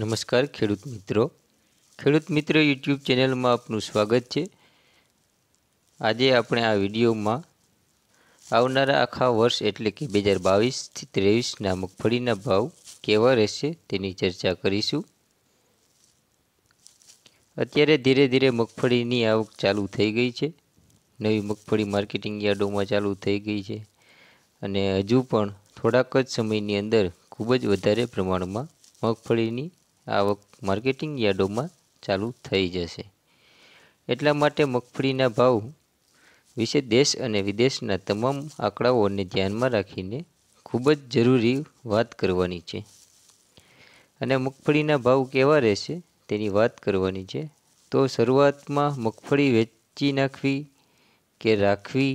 નમસ્કાર ખેડૂત મિત્રો ખેડૂત મિત્ર યુટ્યુબ ચેનલમાં આપનું સ્વાગત છે આજે આપણે આ વિડીયોમાં આવનારા આખા વર્ષ એટલે કે બે હજાર બાવીસથી ત્રેવીસના મગફળીના ભાવ કેવા રહેશે તેની ચર્ચા કરીશું અત્યારે ધીરે ધીરે મગફળીની આવક ચાલુ થઈ ગઈ છે નવી મગફળી માર્કેટિંગ યાર્ડોમાં ચાલુ થઈ ગઈ છે અને હજુ પણ થોડાક જ સમયની અંદર ખૂબ જ વધારે પ્રમાણમાં મગફળીની આવક માર્કેટિંગ યાર્ડોમાં ચાલુ થઈ જશે એટલા માટે મગફળીના ભાવ વિશે દેશ અને વિદેશના તમામ આંકડાઓને ધ્યાનમાં રાખીને ખૂબ જ જરૂરી વાત કરવાની છે અને મગફળીના ભાવ કેવા રહેશે તેની વાત કરવાની છે તો શરૂઆતમાં મગફળી વેચી નાખવી કે રાખવી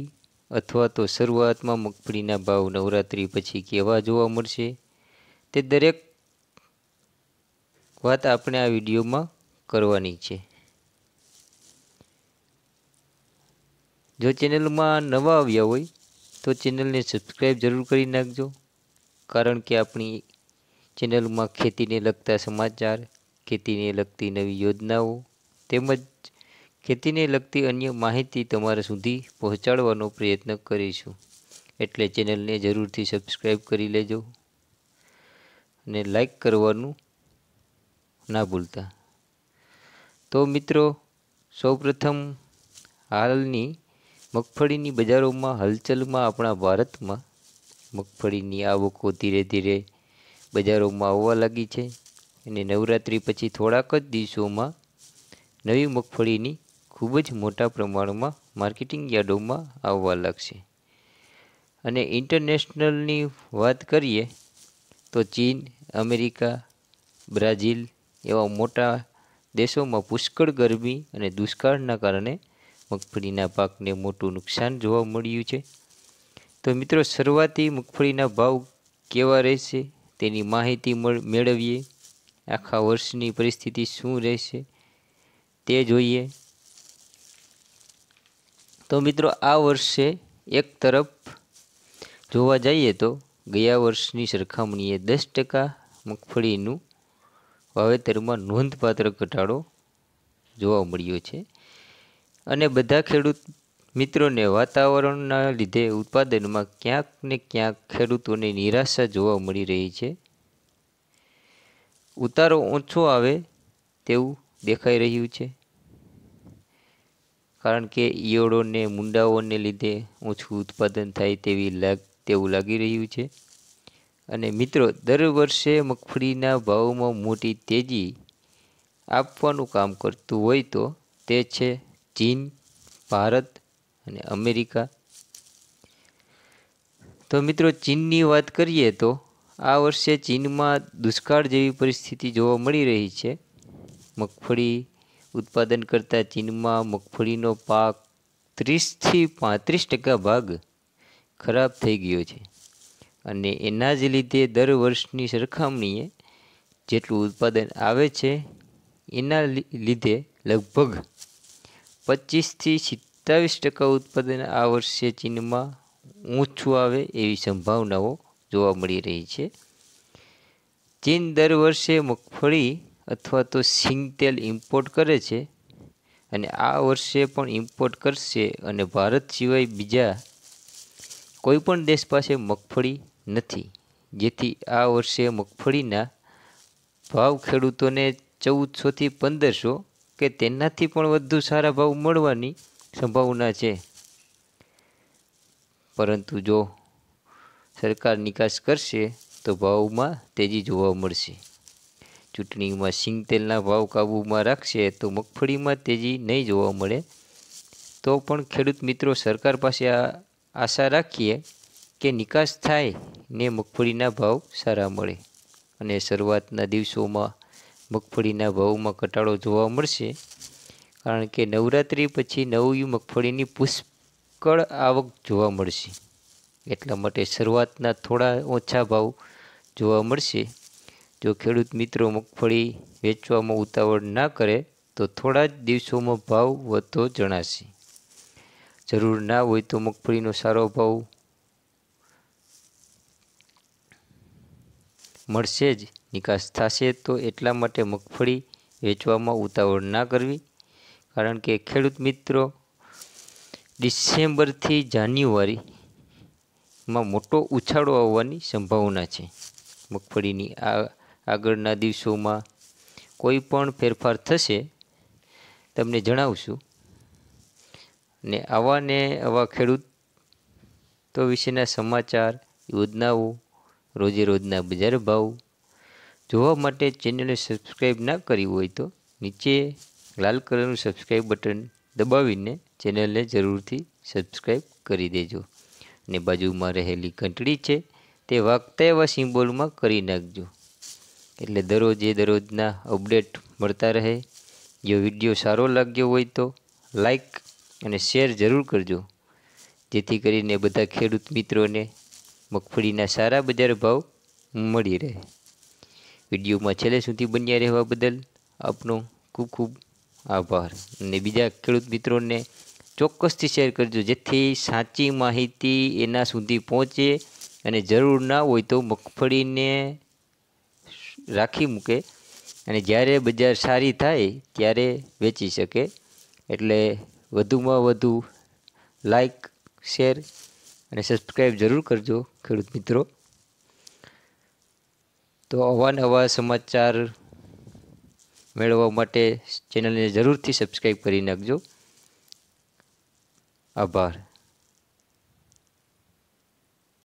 અથવા તો શરૂઆતમાં મગફળીના ભાવ નવરાત્રિ પછી કેવા જોવા મળશે તે દરેક વાત આપણે આ વિડીયોમાં કરવાની છે જો ચેનલમાં નવા આવ્યા હોય તો ચેનલને સબસ્ક્રાઈબ જરૂર કરી નાખજો કારણ કે આપણી ચેનલમાં ખેતીને લગતા સમાચાર ખેતીને લગતી નવી યોજનાઓ તેમજ ખેતીને લગતી અન્ય માહિતી તમારા સુધી પહોંચાડવાનો પ્રયત્ન કરીશું એટલે ચેનલને જરૂરથી સબસ્ક્રાઈબ કરી લેજો અને લાઈક કરવાનું ના ભૂલતા તો મિત્રો સૌપ્રથમ હાલની મગફળીની બજારોમાં હલચલમાં આપણા ભારતમાં મગફળીની આવકો ધીરે ધીરે બજારોમાં આવવા લાગી છે અને નવરાત્રિ પછી થોડાક જ દિવસોમાં નવી મગફળીની ખૂબ જ મોટા પ્રમાણમાં માર્કેટિંગ યાર્ડોમાં આવવા લાગશે અને ઇન્ટરનેશનલની વાત કરીએ તો ચીન અમેરિકા બ્રાઝિલ એવા મોટા દેશોમાં પુષ્કળ ગરમી અને દુષ્કાળના કારણે મગફળીના પાકને મોટું નુકસાન જોવા મળ્યું છે તો મિત્રો શરૂઆતી મગફળીના ભાવ કેવા રહેશે તેની માહિતી મેળવીએ આખા વર્ષની પરિસ્થિતિ શું રહેશે તે જોઈએ તો મિત્રો આ વર્ષે એક તરફ જોવા જઈએ તો ગયા વર્ષની સરખામણીએ દસ ટકા મગફળીનું વાવેતરમાં નોંધપાત્ર ઘટાડો જોવા મળ્યો છે અને બધા ખેડૂત મિત્રોને વાતાવરણના લીધે ઉત્પાદનમાં ક્યાંક ને ક્યાંક ખેડૂતોને નિરાશા જોવા મળી રહી છે ઉતારો ઓછો આવે તેવું દેખાઈ રહ્યું છે કારણ કે ઈયળોને મુંડાઓને લીધે ઓછું ઉત્પાદન થાય તેવી લાગ તેવું લાગી રહ્યું છે અને મિત્રો દર વર્ષે મગફળીના ભાવમાં મોટી તેજી આપવાનું કામ કરતું હોય તો તે છે ચીન ભારત અને અમેરિકા તો મિત્રો ચીનની વાત કરીએ તો આ વર્ષે ચીનમાં દુષ્કાળ જેવી પરિસ્થિતિ જોવા મળી રહી છે મગફળી ઉત્પાદન કરતાં ચીનમાં મગફળીનો પાક ત્રીસથી પાંત્રીસ ટકા ભાગ ખરાબ થઈ ગયો છે અને એના જ લીધે દર વર્ષની સરખામણીએ જેટલું ઉત્પાદન આવે છે એના લીધે લગભગ પચીસથી સિત્તાવીસ ટકા ઉત્પાદન આ વર્ષે ચીનમાં ઊંચું આવે એવી સંભાવનાઓ જોવા મળી રહી છે ચીન દર વર્ષે મગફળી અથવા તો સિંગતેલ તેલ ઇમ્પોર્ટ કરે છે અને આ વર્ષે પણ ઇમ્પોર્ટ કરશે અને ભારત સિવાય બીજા કોઈપણ દેશ પાસે મગફળી નથી જેથી આ વર્ષે મગફળીના ભાવ ખેડૂતોને ચૌદસોથી પંદરસો કે તેનાથી પણ વધુ સારા ભાવ મળવાની સંભાવના છે પરંતુ જો સરકાર નિકાસ કરશે તો ભાવમાં તેજી જોવા મળશે ચૂંટણીમાં સિંગ તેલના ભાવ કાબૂમાં રાખશે તો મગફળીમાં તેજી નહીં જોવા મળે તો પણ ખેડૂત મિત્રો સરકાર પાસે આશા રાખીએ કે નિકાસ થાય ને મગફળીના ભાવ સારા મળે અને શરૂઆતના દિવસોમાં મગફળીના ભાવમાં ઘટાડો જોવા મળશે કારણ કે નવરાત્રિ પછી નવી મગફળીની પુષ્કળ આવક જોવા મળશે એટલા માટે શરૂઆતના થોડા ઓછા ભાવ જોવા મળશે જો ખેડૂત મિત્રો મગફળી વેચવામાં ઉતાવળ ના કરે તો થોડા જ દિવસોમાં ભાવ વધતો જણાશે જરૂર ના હોય તો મગફળીનો સારો ભાવ મળશે જ નિકાસ થશે તો એટલા માટે મગફળી વેચવામાં ઉતાવળ ના કરવી કારણ કે ખેડૂત મિત્રો ડિસેમ્બરથી જાન્યુઆરીમાં મોટો ઉછાળો આવવાની સંભાવના છે મગફળીની આ આગળના દિવસોમાં કોઈ પણ ફેરફાર થશે તમને જણાવશું ને આવા ને આવા ખેડૂત તો વિશેના સમાચાર યોજનાઓ રોજે રોજના બજાર ભાવ જોવા માટે ચેનલને સબસ્ક્રાઈબ ના કરી હોય તો નીચે લાલ કલરનું સબસ્ક્રાઈબ બટન દબાવીને ચેનલને જરૂરથી સબસ્ક્રાઈબ કરી દેજો અને બાજુમાં રહેલી ઘંટડી છે તે વાગતા એવા સિમ્બોલમાં કરી નાખજો એટલે દરરોજે દરરોજના અપડેટ મળતા રહે જો વિડીયો સારો લાગ્યો હોય તો લાઈક અને શેર જરૂર કરજો જેથી કરીને બધા ખેડૂત મિત્રોને મગફળીના સારા બજાર ભાવ મળી રહે વિડીયોમાં છેલ્લે સુધી બન્યા રહેવા બદલ આપનો ખૂબ ખૂબ આભાર અને બીજા ખેડૂત મિત્રોને ચોક્કસથી શેર કરજો જેથી સાચી માહિતી એના સુધી પહોંચે અને જરૂર ના હોય તો મગફળીને રાખી મૂકે અને જ્યારે બજાર સારી થાય ત્યારે વેચી શકે એટલે વધુમાં વધુ લાઈક શેર અને સબસ્ક્રાઈબ જરૂર કરજો ખેડૂત મિત્રો તો અવાનવા સમાચાર મેળવવા માટે ચેનલને જરૂરથી સબસ્ક્રાઈબ કરી નાખજો આભાર